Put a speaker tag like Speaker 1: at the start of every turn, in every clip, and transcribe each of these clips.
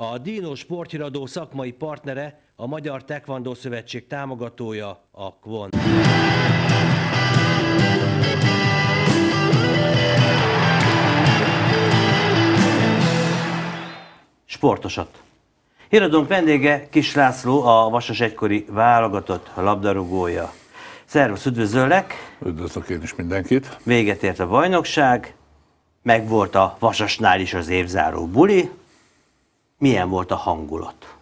Speaker 1: A Dino sporthiradó szakmai partnere, a Magyar Tekvandó Szövetség támogatója, a Kvon. Sportosat. Híradónk vendége Kis László, a Vasas egykori válogatott labdarúgója. Szervusz, üdvözöllek! Üdvözlök én is mindenkit! Véget ért a bajnokság, megvolt a Vasasnál is az évzáró buli, milyen volt a hangulat?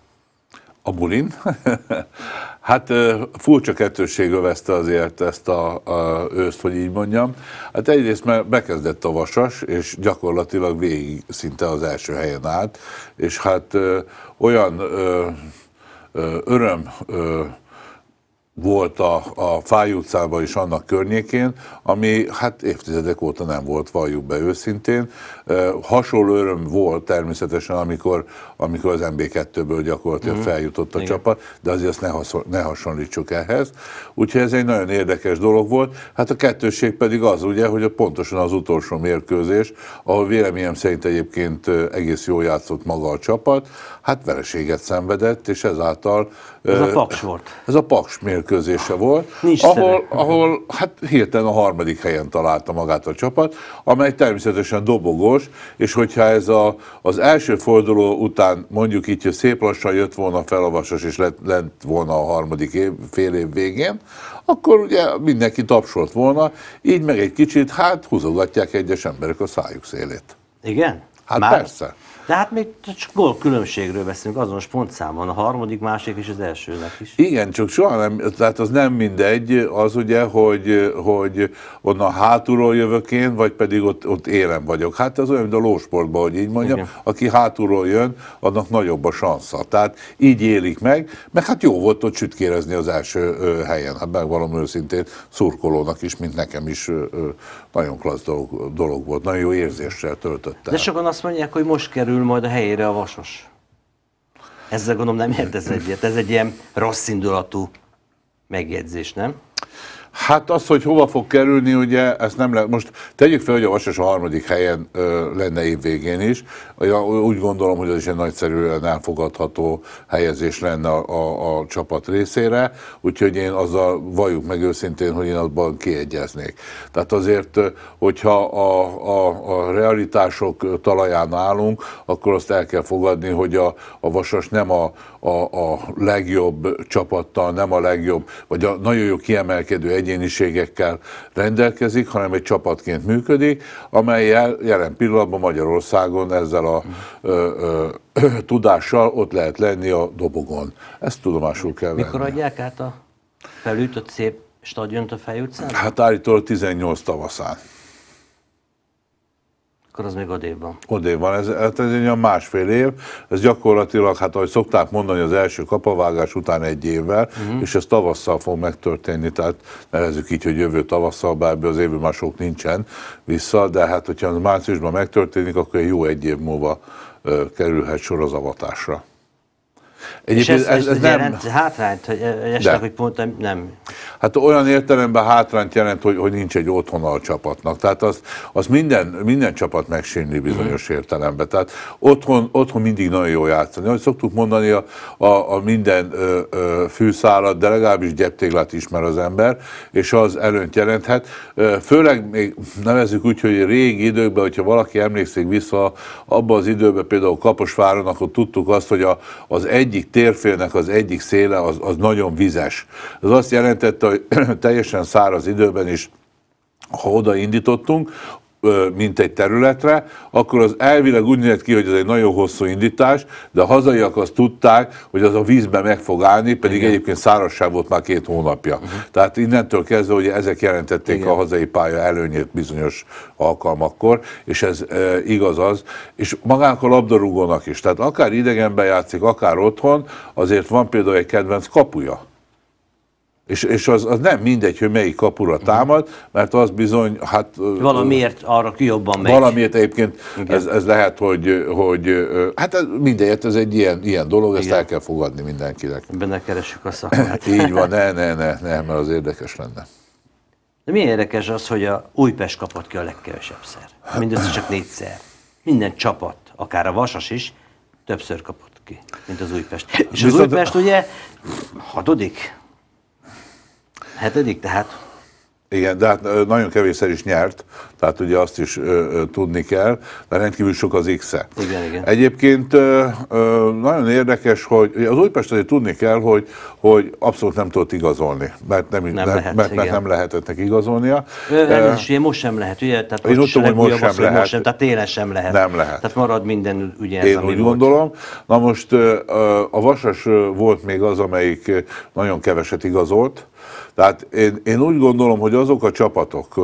Speaker 2: A bulin? hát furcsa kettősség övezte azért ezt a, a őszt, hogy így mondjam. Hát egyrészt mert bekezdett a vasas, és gyakorlatilag végig szinte az első helyen állt, és hát ö, olyan ö, ö, öröm, ö, volt a, a Fáj utcában is annak környékén, ami hát évtizedek óta nem volt, valljuk be őszintén. E, hasonló öröm volt természetesen, amikor, amikor az MB2-ből gyakorlatilag mm. feljutott a Igen. csapat, de azért azt ne, haszon, ne hasonlítsuk ehhez. Úgyhogy ez egy nagyon érdekes dolog volt. Hát a kettőség pedig az ugye, hogy a pontosan az utolsó mérkőzés, ahol véleményem szerint egyébként egész jól játszott maga a csapat, hát vereséget szenvedett, és ezáltal ez a paks volt. Ez a paks mérkőzése volt, Nincs ahol, ahol hát hirtelen a harmadik helyen találta magát a csapat, amely természetesen dobogós, és hogyha ez a, az első forduló után mondjuk így, hogy szép lassan jött volna fel a vasas, és lett, lent volna a harmadik év, fél év végén, akkor ugye mindenki tapsolt volna, így meg egy kicsit, hát húzogatják egyes emberek a szájuk szélét.
Speaker 1: Igen? Hát Már? persze. De hát még csak gól különbségről beszélünk, azonos pontszámon, a harmadik, másik és az elsőnek is.
Speaker 2: Igen, csak soha nem, tehát az nem mindegy, az ugye, hogy, hogy onnan hátulról jövök én, vagy pedig ott, ott élem vagyok. Hát ez olyan, mint a lósportban, hogy így mondjam, Igen. aki hátulról jön, annak nagyobb a sansza. Tehát így élik meg, meg hát jó volt ott sütkérezni az első helyen, hát valami őszintén, szurkolónak is, mint nekem is nagyon klassz dolog, dolog volt, nagyon jó érzéssel töltötte. De
Speaker 1: sokan azt mondják, hogy most kerül majd a helyére a vasos. Ezzel gondolom nem értesz egyet. Ez egy ilyen rossz indulatú megjegyzés, nem? Hát az, hogy
Speaker 2: hova fog kerülni, ugye, ezt nem lehet. Most tegyük fel, hogy a Vasas a harmadik helyen ö, lenne végén is. Úgy gondolom, hogy ez is egy nagyszerűen elfogadható helyezés lenne a, a, a csapat részére. Úgyhogy én azzal valljuk meg őszintén, hogy én abban kiegyeznék. Tehát azért, hogyha a, a, a realitások talaján állunk, akkor azt el kell fogadni, hogy a, a Vasas nem a, a, a legjobb csapattal, nem a legjobb, vagy a nagyon jó kiemelkedő egy egyéniségekkel rendelkezik, hanem egy csapatként működik, amelyel jelen pillanatban Magyarországon ezzel a ö, ö, ö, tudással ott lehet lenni a dobogon. Ezt tudomásul kell Mikor
Speaker 1: venni. Mikor adják át a felütött szép stadiont a Fej utcán?
Speaker 2: Hát állítólag 18 tavaszán akkor az még odébb van. Odébb van, ez, hát ez egy olyan másfél év, ez gyakorlatilag, hát ahogy szokták mondani, az első kapavágás után egy évvel, uh-huh. és ez tavasszal fog megtörténni, tehát nevezzük így, hogy jövő tavasszal, bár az évben már sok nincsen vissza, de hát hogyha az márciusban megtörténik, akkor jó egy év múlva uh, kerülhet sor az avatásra. Egyébként és ez, ez, ez, ez nem... jelent
Speaker 1: hátrányt, hogy eh, esetleg, hogy
Speaker 2: pont nem. Hát olyan értelemben hátrányt jelent, hogy, hogy nincs egy otthona a csapatnak. Tehát az, az minden, minden csapat megsérni bizonyos mm. értelemben. Tehát otthon, otthon mindig nagyon jó játszani. Ahogy szoktuk mondani, a, a, a minden ö, ö, fűszálat, de legalábbis gyeptéglát ismer az ember, és az előnyt jelenthet. Főleg még nevezzük úgy, hogy régi időkben, hogyha valaki emlékszik vissza, abba az időben például Kaposváron, akkor tudtuk azt, hogy a, az egy egyik térfélnek az egyik széle az, az nagyon vizes. Ez azt jelentette, hogy teljesen száraz időben is ha oda indítottunk, mint egy területre, akkor az elvileg úgy nézett ki, hogy ez egy nagyon hosszú indítás, de a hazaiak azt tudták, hogy az a vízbe meg fog állni, pedig Igen. egyébként szárazság volt már két hónapja. Uh-huh. Tehát innentől kezdve ugye ezek jelentették Igen. a hazai pálya előnyét bizonyos alkalmakkor, és ez e, igaz az, és magánk a labdarúgónak is. Tehát akár idegenben játszik, akár otthon, azért van például egy kedvenc kapuja. És, és az, az nem mindegy, hogy melyik kapura mhm. támad, mert az bizony, hát... Valamiért
Speaker 1: arra jobban megy. Valamiért
Speaker 2: egyébként ez, ez lehet, hogy, hogy hát ez, mindegy, ez egy ilyen, ilyen dolog, Igen. ezt el kell fogadni mindenkinek.
Speaker 1: Benne keressük a szakmát. Így van, ne, ne, ne, ne, mert az érdekes lenne. De milyen érdekes az, hogy a Újpest kapott ki a legkevesebb szer. Mindössze csak négyszer. Minden csapat, akár a Vasas is, többször kapott ki, mint az Újpest. És Viszont... az Újpest ugye hatodik, Hetedik, tehát
Speaker 2: igen, de hát nagyon kevésszer is nyert, tehát ugye azt is ö, ö, tudni kell, de rendkívül sok az x -e. Igen, igen. Egyébként ö, ö, nagyon érdekes, hogy az Újpest azért tudni kell, hogy, hogy abszolút nem tudott igazolni, mert nem, nem, nem, lehet, mert, mert nem lehetett neki
Speaker 1: igazolnia. Ö, elnézést, ugye most sem lehet, ugye? Tehát én úgy tudom, hogy most sem lehet. Most sem, tehát télen sem lehet. Nem lehet. Tehát marad
Speaker 2: minden ugye ez, Én ami úgy volt. gondolom. Na most ö, a Vasas volt még az, amelyik nagyon keveset igazolt, tehát én, én úgy gondolom, hogy azok a csapatok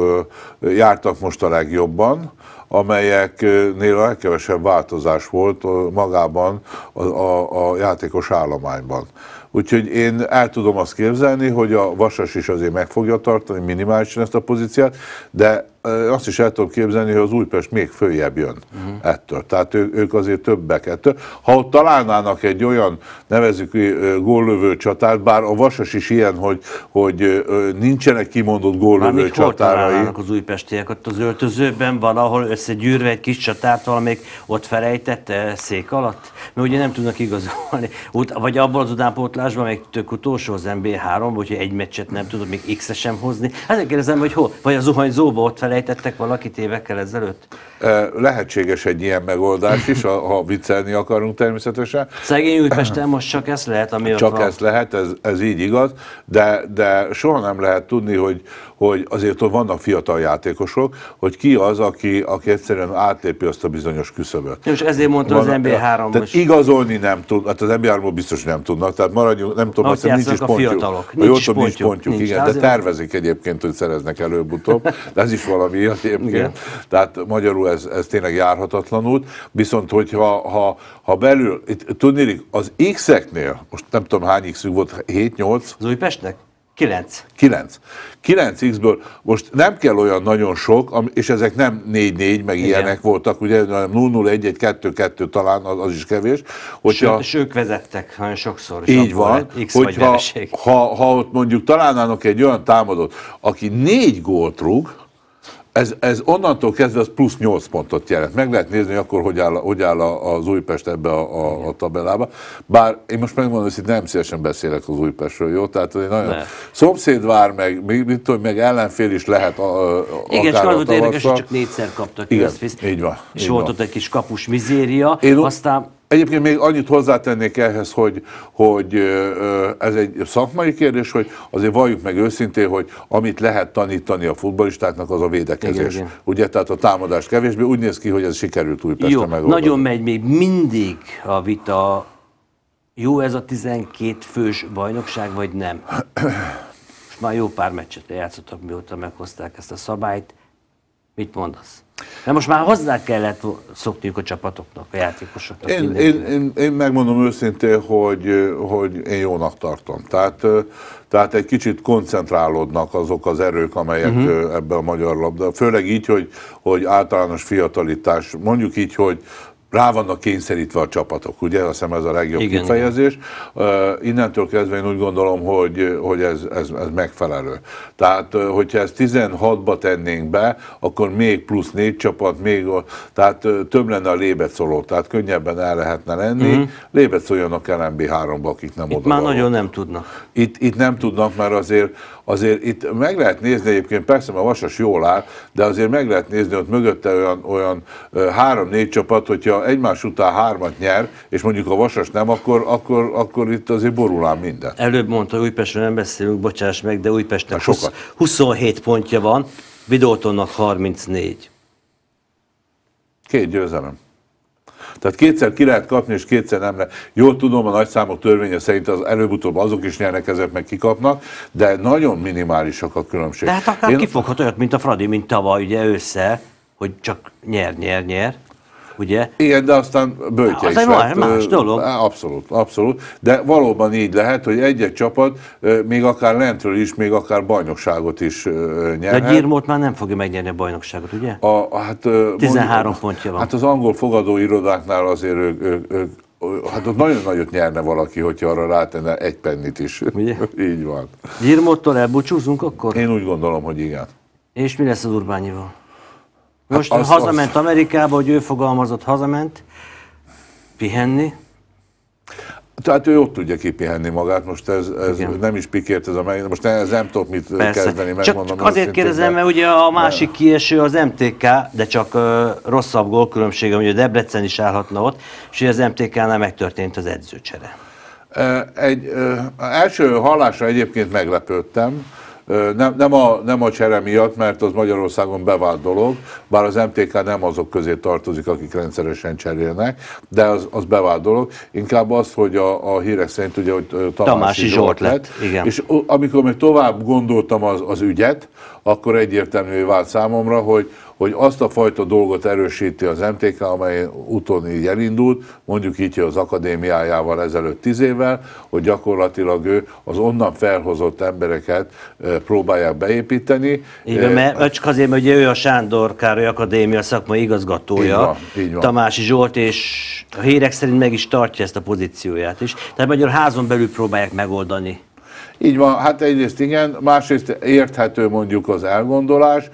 Speaker 2: jártak most a legjobban, amelyeknél a legkevesebb változás volt magában a, a, a játékos állományban. Úgyhogy én el tudom azt képzelni, hogy a Vasas is azért meg fogja tartani minimálisan ezt a pozíciát, de azt is el tudom képzelni, hogy az Újpest még följebb jön uh-huh. ettől. Tehát ő, ők azért többek ettől. Ha ott találnának egy olyan, nevezük góllövő csatát, bár a Vasas is ilyen, hogy, hogy nincsenek kimondott góllövő csatárai. Hol az
Speaker 1: újpestiek ott az öltözőben, valahol összegyűrve egy kis csatát valamelyik ott felejtette szék alatt? Mert ugye nem tudnak igazolni. Ut- vagy abból az utánpótlásban, még tök utolsó az MB3, hogy egy meccset nem tudod még X-e sem hozni. Hát kérdezem, hogy hol? Vagy a zuhanyzóba ott felejtette elrejtettek valakit évekkel ezelőtt?
Speaker 2: Lehetséges egy ilyen megoldás is, ha viccelni akarunk természetesen.
Speaker 1: Szegény Újpesten most csak ez lehet,
Speaker 2: ami Csak Csak ez lehet, ez, ez így igaz, de, de soha nem lehet tudni, hogy, hogy azért ott vannak fiatal játékosok, hogy ki az, aki, aki egyszerűen átlépi azt a bizonyos küszöböt. És ezért mondtam Van, az nb 3 Tehát most. igazolni nem tud, hát az nb 3 biztos nem tudnak, tehát maradjunk, nem tudom, azt nincs is a pontjuk. Fiatalok. Nincs, pontjuk, nincs pontjuk, nincs, igen, de tervezik egyébként, hogy szereznek előbb-utóbb, de ez is valami valami ilyet egyébként. Tehát magyarul ez, ez tényleg járhatatlan út. Viszont, hogyha ha, ha belül, itt, tudni, az X-eknél, most nem tudom hány x volt, 7-8? Az Újpestnek? 9. 9. 9x-ből most nem kell olyan nagyon sok, és ezek nem 4-4, meg Igen. ilyenek voltak, ugye, hanem 0-0-1-1-2-2 talán, az, az is kevés. Hogyha, Sőt, és
Speaker 1: ők vezettek nagyon sokszor. Így van, X hogyha,
Speaker 2: ha, ha ott mondjuk találnának egy olyan támadót, aki 4 gólt rúg, ez, ez onnantól kezdve az plusz 8 pontot jelent. Meg lehet nézni akkor, hogy áll, hogy áll az Újpest ebbe a, a, a tabellába. Bár én most megmondom, hogy nem szívesen beszélek az Újpestről, jó? Tehát egy nagyon ne. szomszédvár, meg, mit tudom, meg ellenfél is lehet a, a, Igen, csak az érdekes, hogy csak
Speaker 1: négyszer kaptak. Igen,
Speaker 2: így van. És így volt van. ott egy kis kapus mizéria, én aztán Egyébként még annyit hozzátennék ehhez, hogy, hogy ez egy szakmai kérdés, hogy azért valljuk meg őszintén, hogy amit lehet tanítani a futbolistáknak, az a védekezés. Igen, Ugye, tehát a támadás kevésbé. Úgy néz ki, hogy ez sikerült Újpestre megoldani. Nagyon
Speaker 1: megy még mindig a vita, jó ez a 12 fős bajnokság, vagy nem? Most már jó pár meccset játszottak, mióta meghozták ezt a szabályt. Mit mondasz? Na most már hozzá kellett szokniuk a csapatoknak, a játékosoknak. Én, én,
Speaker 2: én, én megmondom őszintén, hogy, hogy én jónak tartom. Tehát, tehát egy kicsit koncentrálódnak azok az erők, amelyek uh-huh. ebben a magyar labda. Főleg így, hogy, hogy általános fiatalítás, mondjuk így, hogy rá vannak kényszerítve a csapatok, ugye? Azt hiszem ez a legjobb igen, kifejezés. Igen. Uh, innentől kezdve én úgy gondolom, hogy, hogy ez, ez, ez megfelelő. Tehát, hogyha ezt 16-ba tennénk be, akkor még plusz négy csapat, még, tehát több lenne a lébet szóló, tehát könnyebben el lehetne lenni. Uh-huh. Mhm. Lébet szóljanak LMB3-ba, akik nem itt oda Már való. nagyon nem tudnak. Itt, itt nem tudnak, mert azért azért itt meg lehet nézni egyébként, persze a Vasas jól áll, de azért meg lehet nézni ott mögötte olyan, olyan három-négy csapat, hogyha egymás után hármat nyer, és mondjuk a Vasas nem, akkor, akkor, akkor itt azért borul
Speaker 1: minden. Előbb mondta, hogy Újpestről nem beszélünk, bocsáss meg, de Újpestnek hát sokat. 27 pontja van, Vidótonnak 34. Két győzelem.
Speaker 2: Tehát kétszer ki lehet kapni, és kétszer nem lehet. Jól tudom, a nagyszámok törvénye szerint az előbb-utóbb azok is nyernek, ezek meg kikapnak, de nagyon minimálisak a különbség. Tehát akár Én...
Speaker 1: kifoghat olyat, mint a Fradi, mint tavaly, ugye össze, hogy csak nyer, nyer, nyer ugye? Igen, de aztán bőtje az is egy lett. más dolog.
Speaker 2: Abszolút, abszolút. De valóban így lehet, hogy egy-egy csapat még akár lentről is, még akár bajnokságot is nyerhet. De Gyirmót
Speaker 1: már nem fogja megnyerni a bajnokságot, ugye?
Speaker 2: A, hát, 13 mondjuk, pontja van. Hát az angol fogadó irodáknál azért ők, ők, ők Hát ott nagyon nagyot nyerne valaki, hogyha arra rátenne
Speaker 1: egy pennit is. Ugye? Így van. Gyirmottól elbúcsúzunk akkor? Én úgy gondolom, hogy igen. És mi lesz az Urbányival? Most az, hazament az. Amerikába, hogy ő fogalmazott, hazament pihenni. Tehát ő ott tudja kipihenni
Speaker 2: magát, most ez, ez nem is pikért ez a meg, most ez nem tudok mit Persze. kezdeni, megmondom. Csak, csak azért szintén, kérdezem, mert ugye a másik
Speaker 1: mert... kieső az MTK, de csak ö, rosszabb gólkülönbsége, a Debrecen is állhatna ott, és az MTK-nál megtörtént az edzőcsere. Egy,
Speaker 2: ö, első hallásra egyébként meglepődtem, nem, nem, a, nem a csere miatt, mert az Magyarországon bevált dolog, bár az MTK nem azok közé tartozik, akik rendszeresen cserélnek, de az, az bevált dolog. Inkább az, hogy a, a hírek szerint ugye, hogy Tamási, Tamási Zsolt, Zsolt lett. lett. Igen. És amikor még tovább gondoltam az, az ügyet, akkor egyértelművé vált számomra, hogy hogy azt a fajta dolgot erősíti az MTK, amely úton így elindult, mondjuk így az akadémiájával ezelőtt tíz évvel, hogy gyakorlatilag ő az onnan felhozott embereket próbálják beépíteni. Igen, mert
Speaker 1: csak azért, mert ő a Sándor Károly Akadémia szakmai igazgatója, így van, így van. Tamási Zsolt, és a hírek szerint meg is tartja ezt a pozícióját is. Tehát magyar házon belül próbálják megoldani. Így van, hát egyrészt igen, másrészt érthető mondjuk az
Speaker 2: elgondolás,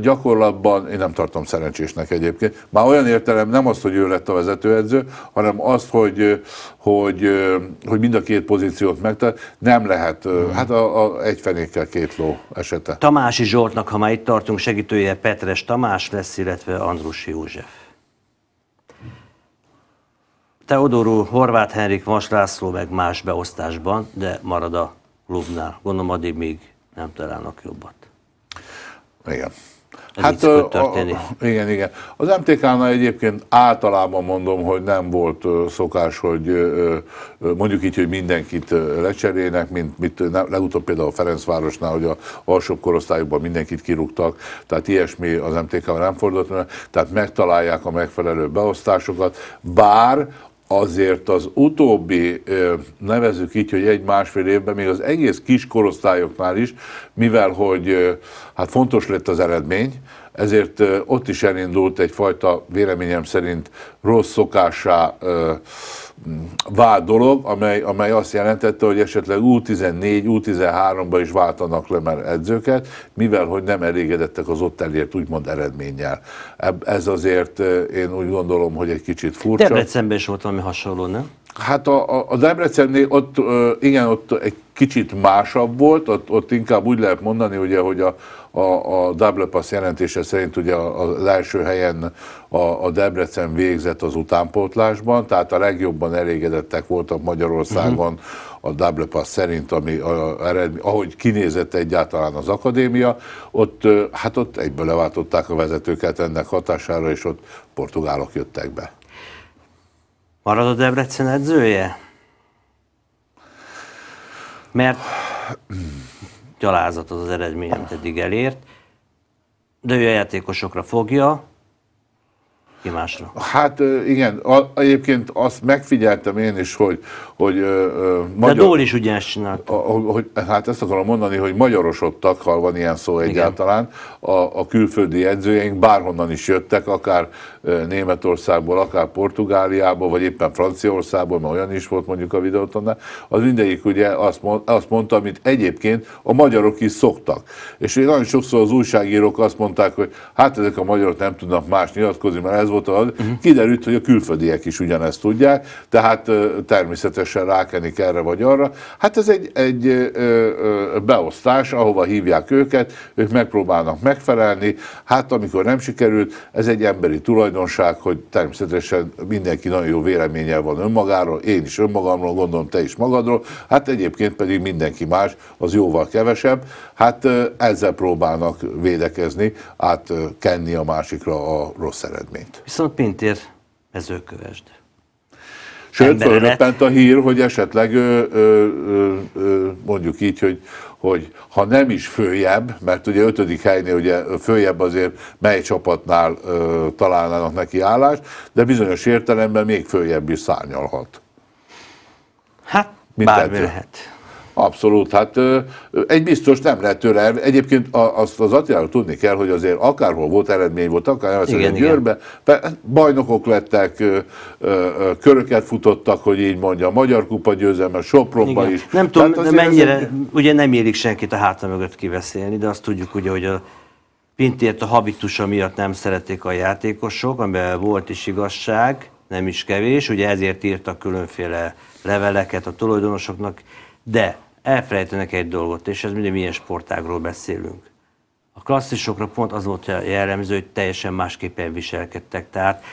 Speaker 2: gyakorlatban én nem tartom szerencsésnek egyébként. Már olyan értelem nem az, hogy ő lett a vezetőedző, hanem azt, hogy, hogy, hogy mind a két pozíciót megtart, nem lehet, hmm. hát a, a egy fenékkel két ló esete.
Speaker 1: Tamási Zsoltnak, ha már itt tartunk, segítője Petres Tamás lesz, illetve Andrus József. Teodorú, Horváth Henrik, Vas László meg más beosztásban, de marad a klubnál. Gondolom addig még nem találnak jobbat. Igen. Ez hát, így a, a, igen, igen. Az MTK-nál egyébként általában
Speaker 2: mondom, hogy nem volt szokás, hogy mondjuk így, hogy mindenkit lecserének, mint mint legutóbb például a Ferencvárosnál, hogy a alsóbb korosztályokban mindenkit kirúgtak, tehát ilyesmi az MTK-ban nem fordult, tehát megtalálják a megfelelő beosztásokat, bár azért az utóbbi, nevezük így, hogy egy-másfél évben, még az egész kis korosztályoknál is, mivel hogy hát fontos lett az eredmény, ezért ott is elindult egyfajta véleményem szerint rossz szokássá vált dolog, amely, amely azt jelentette, hogy esetleg U14, U13-ba is váltanak le már edzőket, mivel hogy nem elégedettek az ott elért úgymond eredménnyel. Ez azért én úgy gondolom, hogy
Speaker 1: egy kicsit furcsa. Debrecenben is volt valami hasonló, nem?
Speaker 2: Hát a, a, a Debrecennél ott, igen, ott egy kicsit másabb volt, ott, ott inkább úgy lehet mondani, ugye, hogy a, a, a double pass jelentése szerint ugye az első helyen a, a Debrecen végzett az utánpótlásban, tehát a legjobban elégedettek voltak Magyarországon uh-huh. a double pass szerint, ami a, a, ahogy kinézett egyáltalán az akadémia, ott hát ott egyből leváltották a vezetőket ennek hatására, és ott portugálok jöttek be.
Speaker 1: Marad a Debrecen edzője? Mert gyalázat az az eredmény, amit eddig elért, de ő a játékosokra fogja, egymásra. Hát
Speaker 2: igen, a, egyébként azt megfigyeltem én is, hogy, hogy ö, magyar... De Dól is ugye ezt a, Hogy, hát ezt akarom mondani, hogy magyarosodtak, ha van ilyen szó igen. egyáltalán, a, a külföldi edzőjeink bárhonnan is jöttek, akár Németországból, akár Portugáliából, vagy éppen Franciaországból, mert olyan is volt mondjuk a videótonnál, az mindegyik ugye azt, mond, azt mondta, amit egyébként a magyarok is szoktak. És ugye nagyon sokszor az újságírók azt mondták, hogy hát ezek a magyarok nem tudnak más nyilatkozni, mert ez volt, a, uh-huh. kiderült, hogy a külföldiek is ugyanezt tudják, tehát természetesen rákenik erre vagy arra. Hát ez egy, egy beosztás, ahova hívják őket, ők megpróbálnak megfelelni, hát amikor nem sikerült, ez egy emberi tulajdonság, hogy természetesen mindenki nagyon jó véleménye van önmagáról, én is önmagamról, gondolom te is magadról, hát egyébként pedig mindenki más, az jóval kevesebb, hát ezzel próbálnak védekezni, átkenni a másikra a rossz eredményt viszont Pintér mezőkövesd. Sőt, fölröppent a hír, hogy esetleg ö, ö, ö, mondjuk így, hogy, hogy ha nem is följebb, mert ugye ötödik helynél ugye följebb azért mely csapatnál ö, találnának neki állást, de bizonyos értelemben még följebb is szárnyalhat. Hát Mit bármi lehet. Abszolút, hát egy biztos nem lehet tőle el. Egyébként azt az Attiláról tudni kell, hogy azért akárhol volt eredmény volt, akár igen, Győrbe, igen. bajnokok lettek, köröket futottak, hogy így mondja, a Magyar Kupa győzelme, Sopronba igen. is. Nem tudom, azért mennyire, ezen...
Speaker 1: ugye nem érik senkit a háta mögött kiveszélni, de azt tudjuk ugye, hogy a Pintért a habitusa miatt nem szerették a játékosok, amiben volt is igazság, nem is kevés, ugye ezért írtak különféle leveleket a tulajdonosoknak, de elfelejtenek egy dolgot, és ez mindig milyen sportágról beszélünk. A klasszisokra pont az volt jellemző, hogy teljesen másképpen viselkedtek, tehát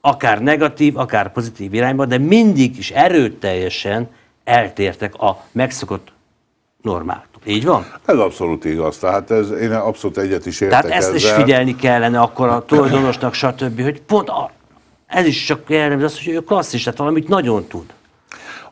Speaker 1: akár negatív, akár pozitív irányba, de mindig is erőteljesen eltértek a megszokott normáktól. Így van?
Speaker 2: Ez abszolút igaz. Tehát ez, én abszolút
Speaker 1: egyet is értek Tehát ezt ezzel. is figyelni kellene akkor a tulajdonosnak, stb., hogy pont a, ez is csak jellemző az, hogy ő klasszis, tehát valamit nagyon tud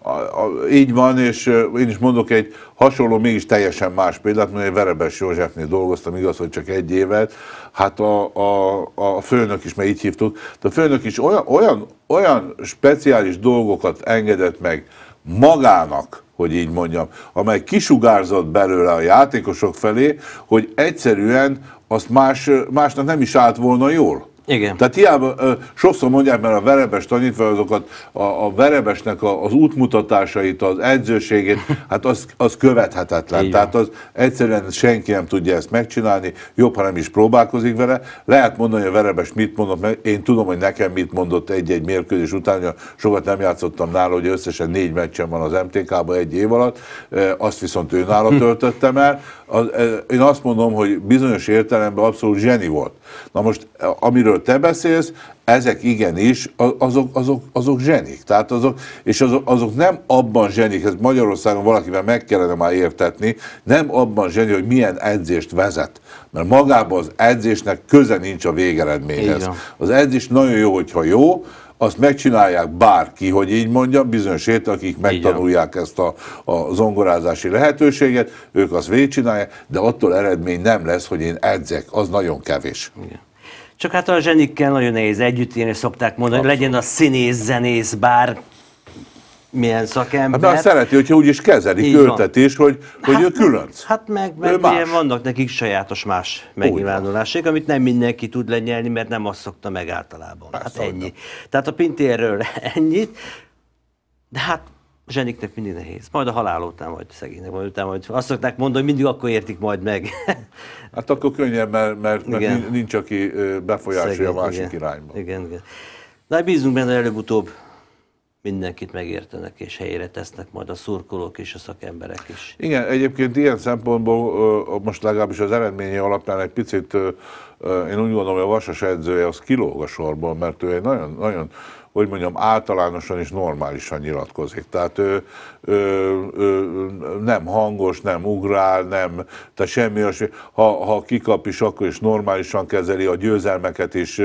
Speaker 1: a, a, így van, és
Speaker 2: én is mondok egy hasonló, mégis teljesen más példát, mert Verebes Józsefnél dolgoztam, igaz, hogy csak egy évet, hát a, a, a főnök is, mert így hívtuk, de a főnök is olyan, olyan, olyan speciális dolgokat engedett meg magának, hogy így mondjam, amely kisugárzott belőle a játékosok felé, hogy egyszerűen azt más, másnak nem is állt volna jól. Igen. Tehát hiába ö, sokszor mondják, mert a verebes tanítva azokat, a, a verebesnek a, az útmutatásait, az edzőségét, hát az, az követhetetlen. Igen. Tehát az egyszerűen senki nem tudja ezt megcsinálni, jobb, ha nem is próbálkozik vele. Lehet mondani, hogy a verebes mit mondott, mert én tudom, hogy nekem mit mondott egy-egy mérkőzés után, hogy sokat nem játszottam nála, hogy összesen négy meccsen van az MTK-ban egy év alatt, e, azt viszont ő nála hm. töltöttem el. Az, e, én azt mondom, hogy bizonyos értelemben abszolút zseni volt. Na most, amiről amiről te beszélsz, ezek igenis, azok, azok, azok zsenik. Tehát azok, és azok, azok nem abban zsenik, ez Magyarországon valakivel meg kellene már értetni, nem abban zseni, hogy milyen edzést vezet. Mert magában az edzésnek köze nincs a végeredményhez. Az edzés nagyon jó, hogyha jó, azt megcsinálják bárki, hogy így mondjam, bizonyos ét, akik megtanulják ezt a, a zongorázási lehetőséget, ők azt végcsinálják, de attól eredmény nem lesz, hogy én edzek, az nagyon kevés. Igen.
Speaker 1: Csak hát a zsenikkel nagyon nehéz együtt élni, szokták mondani, hogy legyen a színész, zenész, bár milyen szakember. Hát már szereti,
Speaker 2: hogyha úgy is kezelik költetés,
Speaker 1: hogy, hogy hát, ő különc. Hát, hát meg, meg Ilyen vannak nekik sajátos más megnyilvánulásék, amit nem mindenki tud lenyelni, mert nem azt szokta meg általában. Hát Persze, hát ennyi. Tehát a pintérről ennyit, de hát zseniknek mindig nehéz. Majd a halál után, majd szegénynek, majd után, majd azt szokták mondani, hogy mindig akkor értik majd meg. hát akkor könnyebb, mert, mert, mert nincs, aki befolyásolja Szegény, a másik igen. irányba. Igen, igen. Na, hát bízunk benne előbb-utóbb mindenkit megértenek és helyére tesznek majd a szurkolók és a szakemberek is.
Speaker 2: Igen, egyébként ilyen szempontból most legalábbis az eredménye alapján egy picit én úgy gondolom, hogy a Vasas edzője az kilóg a sorból, mert ő egy nagyon, nagyon hogy mondjam, általánosan és normálisan nyilatkozik. Tehát ő, ő, ő nem hangos, nem ugrál, nem, tehát semmi olyasmi. Ha, ha kikap is, akkor is normálisan kezeli a győzelmeket is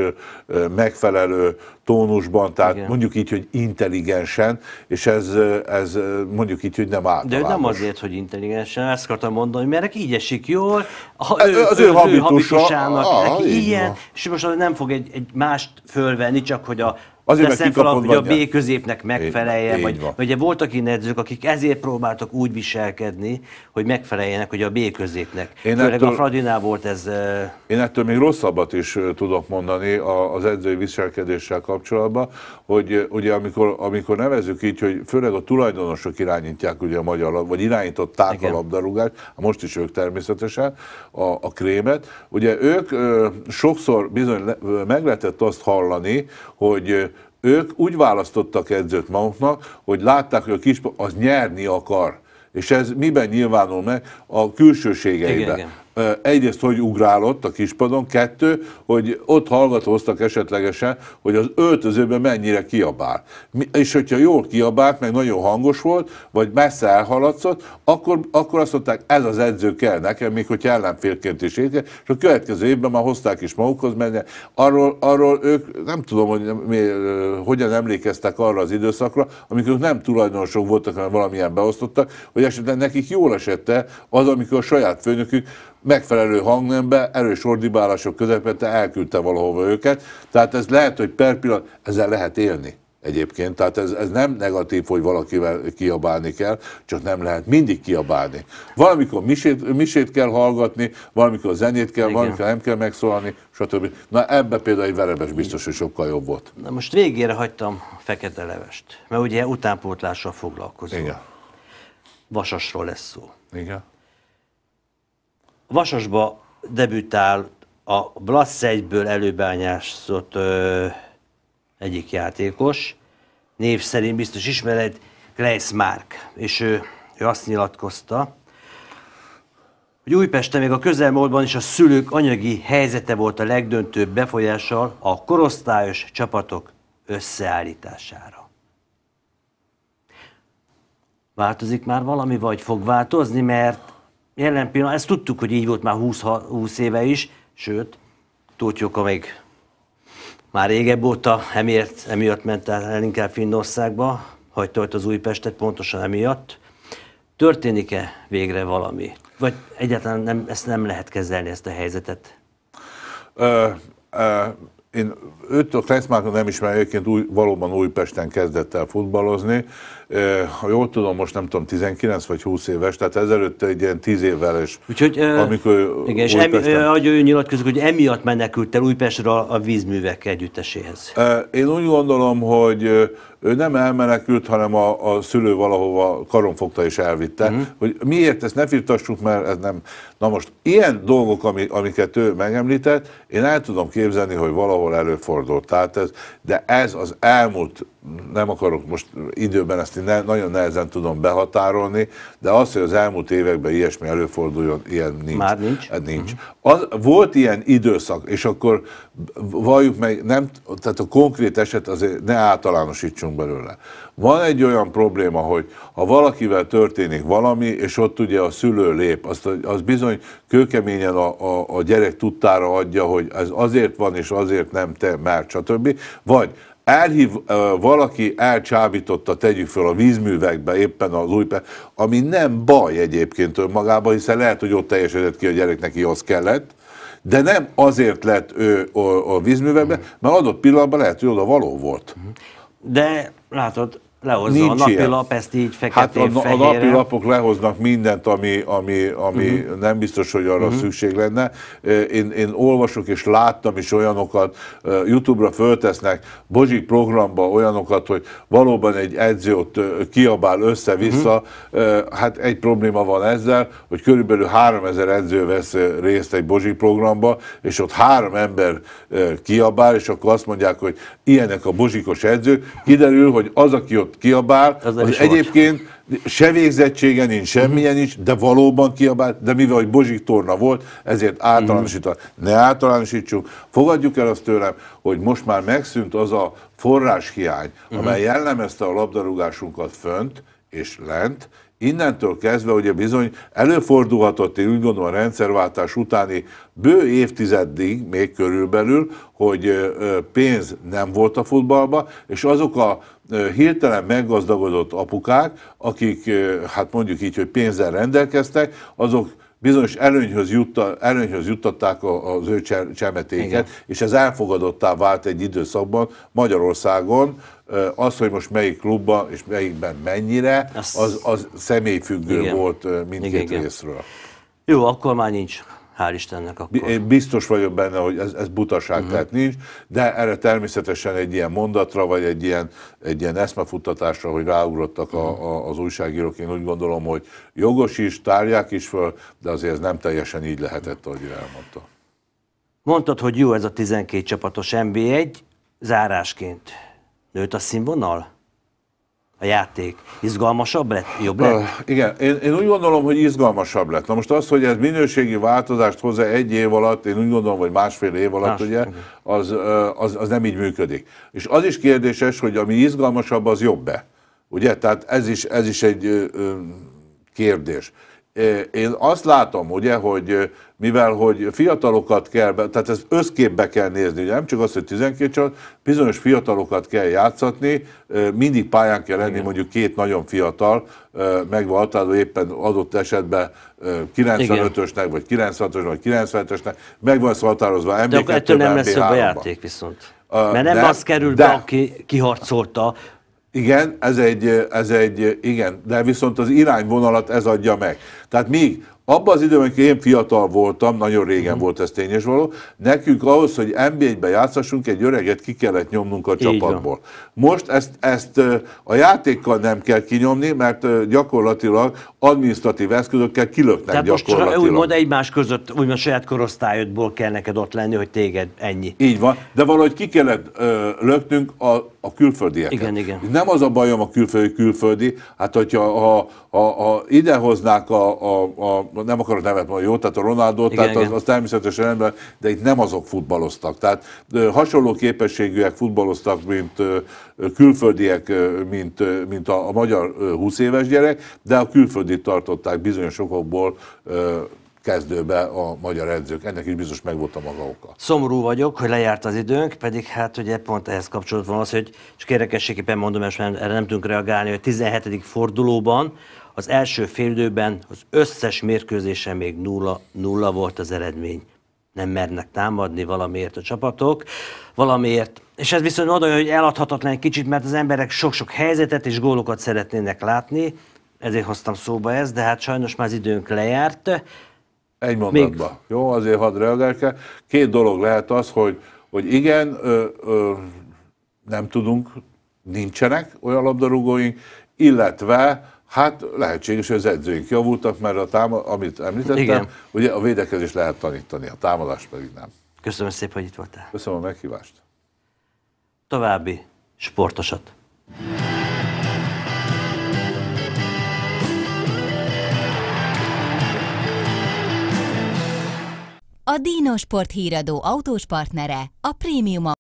Speaker 2: megfelelő tónusban, tehát Igen. mondjuk így, hogy intelligensen, és ez, ez mondjuk így, hogy nem általános. De nem
Speaker 1: azért, hogy intelligensen, ezt akartam mondani, mert neki így esik jól, a, e, ő, az ő, ő habitusa, habitusának, a, ah, neki ilyen, van. és most nem fog egy, egy mást fölvenni, csak hogy a Azért, mert fel, hogy a B középnek megfeleljen, vagy, vagy, ugye vagy voltak innen edzők, akik ezért próbáltak úgy viselkedni, hogy megfeleljenek, hogy a B középnek. Én Főleg ettől, a Fradinál volt ez.
Speaker 2: Én ettől még rosszabbat is tudok mondani az edzői viselkedéssel kapcsolatban kapcsolatban, hogy ugye amikor, amikor nevezük így, hogy főleg a tulajdonosok irányítják ugye a magyar, vagy irányították Igen. a labdarúgást, most is ők természetesen, a, a krémet, ugye ők ö, sokszor bizony le, meg lehetett azt hallani, hogy ők úgy választottak edzőt maguknak, hogy látták, hogy a kis az nyerni akar. És ez miben nyilvánul meg? A külsőségeiben. Igen, igen egyrészt, hogy ugrálott a kispadon, kettő, hogy ott hallgatóztak esetlegesen, hogy az öltözőben mennyire kiabál. És hogyha jól kiabált, meg nagyon hangos volt, vagy messze elhaladszott, akkor, akkor azt mondták, ez az edző kell nekem, még hogy ellenfélként is érke, és a következő évben már hozták is magukhoz menni. Arról, arról ők nem tudom, hogy mi, hogyan emlékeztek arra az időszakra, amikor nem tulajdonosok voltak, hanem valamilyen beosztottak, hogy esetleg nekik jól esette az, amikor a saját főnökük megfelelő hangnembe, erős ordibálások közepette elküldte valahova őket. Tehát ez lehet, hogy per pillanat, ezzel lehet élni egyébként. Tehát ez, ez nem negatív, hogy valakivel kiabálni kell, csak nem lehet mindig kiabálni. Valamikor misét, misét kell hallgatni, valamikor zenét kell, Igen. valamikor nem kell megszólalni, stb. Na ebbe például egy verebes biztos, hogy sokkal jobb volt.
Speaker 1: Na most végére hagytam fekete levest, mert ugye utánpótlással foglalkozom. Igen. Vasasról lesz szó. Igen. Vasasba debütál a Blasz 1-ből előbányászott ö, egyik játékos, név szerint biztos ismered, Gleis Márk, és ő, ő azt nyilatkozta, hogy Újpeste még a közelmúltban is a szülők anyagi helyzete volt a legdöntőbb befolyással a korosztályos csapatok összeállítására. Változik már valami, vagy fog változni, mert jelen pillanat, ezt tudtuk, hogy így volt már 20, 20 éve is, sőt, a még már régebb óta emiatt, emiatt ment el inkább Finnországba, hagyta ott az Újpestet pontosan emiatt. Történik-e végre valami? Vagy egyáltalán nem, ezt nem lehet kezelni, ezt a helyzetet? Ö, ö, én őt a Kleinszmákot nem ismerem, egyébként új,
Speaker 2: valóban Újpesten kezdett el futballozni. E, ha jól tudom, most nem tudom, 19 vagy 20 éves, tehát ezelőtt egy ilyen 10 évvel is. Úgyhogy, amikor igen, és emi,
Speaker 1: ő nyilatkozik, hogy emiatt menekült el Újpestről a vízművek együtteséhez. E, én úgy gondolom,
Speaker 2: hogy ő nem elmenekült, hanem a, a szülő valahova karonfogta és elvitte. Mm. Hogy miért ezt ne firtassuk, mert ez nem... Na most ilyen dolgok, ami, amiket ő megemlített, én el tudom képzelni, hogy valahol mindenhol előfordult. Tehát ez, de ez az elmúlt nem akarok most időben ezt ne, nagyon nehezen tudom behatárolni, de az, hogy az elmúlt években ilyesmi előforduljon, ilyen nincs. Már nincs? Hát nincs. Uh-huh. Az, volt ilyen időszak, és akkor valljuk meg, nem, tehát a konkrét eset azért ne általánosítsunk belőle. Van egy olyan probléma, hogy ha valakivel történik valami, és ott ugye a szülő lép, azt, az bizony kőkeményen a, a, a gyerek tudtára adja, hogy ez azért van, és azért nem te, mert stb. Vagy elhív valaki, elcsábította, tegyük föl a vízművekbe, éppen az új, ami nem baj egyébként önmagában, hiszen lehet, hogy ott teljesedett ki a gyerek, neki az kellett, de nem azért lett ő a, a vízművekbe, mhm. mert adott pillanatban lehet, hogy oda való volt.
Speaker 1: De látod, lehozza Nincs a napilap, ezt így fekete hát a, fehére. a napilapok
Speaker 2: lehoznak mindent, ami, ami, ami uh-huh. nem biztos, hogy arra uh-huh. szükség lenne. Én, én olvasok és láttam is olyanokat, Youtube-ra föltesznek Bozsik programba olyanokat, hogy valóban egy edzőt kiabál össze-vissza. Uh-huh. Hát egy probléma van ezzel, hogy körülbelül 3000 edző vesz részt egy Bozsik programba, és ott három ember kiabál, és akkor azt mondják, hogy ilyenek a Bozsikos edzők. Kiderül, hogy az, aki ott ott kiabál, az, az egyébként se végzettsége nincs, mhm. semmilyen nincs, de valóban kiabál, de mivel, hogy Bozsik Torna volt, ezért általánosítanak. Mhm. Ne általánosítsunk, fogadjuk el azt tőlem, hogy most már megszűnt az a forráshiány, mhm. amely jellemezte a labdarúgásunkat fönt és lent, innentől kezdve ugye bizony előfordulhatott, én úgy gondolom a rendszerváltás utáni bő évtizeddig még körülbelül, hogy pénz nem volt a futballba, és azok a hirtelen meggazdagodott apukák, akik, hát mondjuk így, hogy pénzzel rendelkeztek, azok bizonyos előnyhöz, jutta, előnyhöz juttatták az ő csemetéket, Igen. és ez elfogadottá vált egy időszakban Magyarországon, az, hogy most melyik klubba és melyikben mennyire, az, az személyfüggő Igen. volt mindkét Igen, részről. Jó, akkor már nincs. Hál' Istennek akkor. Biztos vagyok benne, hogy ez, ez butaság, uh-huh. tehát nincs, de erre természetesen egy ilyen mondatra, vagy egy ilyen, egy ilyen eszmefuttatásra, hogy ráugrottak uh-huh. a, mhm. a, az újságírók, én úgy gondolom, hogy jogos is, tárják is föl, de azért ez nem teljesen így lehetett, ahogy elmondta.
Speaker 1: Mondtad, hogy jó ez a 12 csapatos NB1, zárásként. Nőtt a színvonal? a játék? Izgalmasabb lett? Jobb lett? Uh, igen,
Speaker 2: én, én úgy gondolom, hogy izgalmasabb lett. Na most az, hogy ez minőségi változást hozza egy év alatt, én úgy gondolom, hogy másfél év alatt, Más, ugye, az, az, az nem így működik. És az is kérdéses, hogy ami izgalmasabb, az jobb-e? Ugye? Tehát ez is, ez is egy kérdés én azt látom, ugye, hogy mivel hogy fiatalokat kell, tehát ez összképbe kell nézni, ugye nem csak az, hogy 12 csapat, bizonyos fiatalokat kell játszatni, mindig pályán kell lenni Igen. mondjuk két nagyon fiatal, meg éppen adott esetben 95-ösnek, vagy 96 ösnek vagy 97-ösnek, meg van határozva De akkor De ettől nem lesz jobb a játék
Speaker 1: viszont. Mert nem, nem az kerül de, be, aki
Speaker 2: kiharcolta igen, ez egy, ez egy, igen, de viszont az irányvonalat ez adja meg. Tehát míg abban az időben, amikor én fiatal voltam, nagyon régen uh-huh. volt ez tényes való, nekünk ahhoz, hogy NBA-be játszhassunk, egy öreget ki kellett nyomnunk a csapatból. Most ezt, ezt a játékkal nem kell kinyomni, mert gyakorlatilag administratív eszközökkel kilöknek Tehát gyakorlatilag. most úgymond
Speaker 1: egymás között, úgymond saját korosztályodból kell neked ott lenni, hogy téged ennyi. Így van,
Speaker 2: de valahogy ki kellett ö, löknünk a, a külföldieket. Igen, igen. Nem az a bajom a külföldi külföldi, hát hogyha ha, ha, ha idehoznák a, a, a nem akarok nevet mondani, jó, tehát a Ronaldo, igen, tehát igen. Az, az természetesen ember, de itt nem azok futballoztak. Tehát hasonló képességűek futballoztak, mint külföldiek, mint, mint a, a magyar 20 éves gyerek, de a külföldit tartották bizonyos okokból kezdőbe a magyar edzők. Ennek is biztos megvolt
Speaker 1: a maga oka. Szomorú vagyok, hogy lejárt az időnk, pedig hát ugye pont ehhez kapcsolódott van az, hogy csak érdekességképpen mondom, és erre nem tudunk reagálni, hogy 17. fordulóban az első félidőben az összes mérkőzése még nulla, nulla volt az eredmény. Nem mernek támadni valamiért a csapatok, valamiért. És ez viszont oda hogy eladhatatlan egy kicsit, mert az emberek sok-sok helyzetet és gólokat szeretnének látni, ezért hoztam szóba ezt, de hát sajnos már az időnk lejárt. Egy mondatba. Még...
Speaker 2: Jó, azért hadd reagálják. Két dolog lehet az, hogy, hogy igen, ö, ö, nem tudunk, nincsenek olyan labdarúgóink, illetve Hát lehetséges, hogy az edzőink javultak, mert a táma, amit említettem, Igen. ugye a védekezés lehet tanítani, a támadást pedig
Speaker 1: nem. Köszönöm szépen, hogy itt voltál. Köszönöm a meghívást. További sportosat. A Dino Sport híradó autós partnere, a Prémium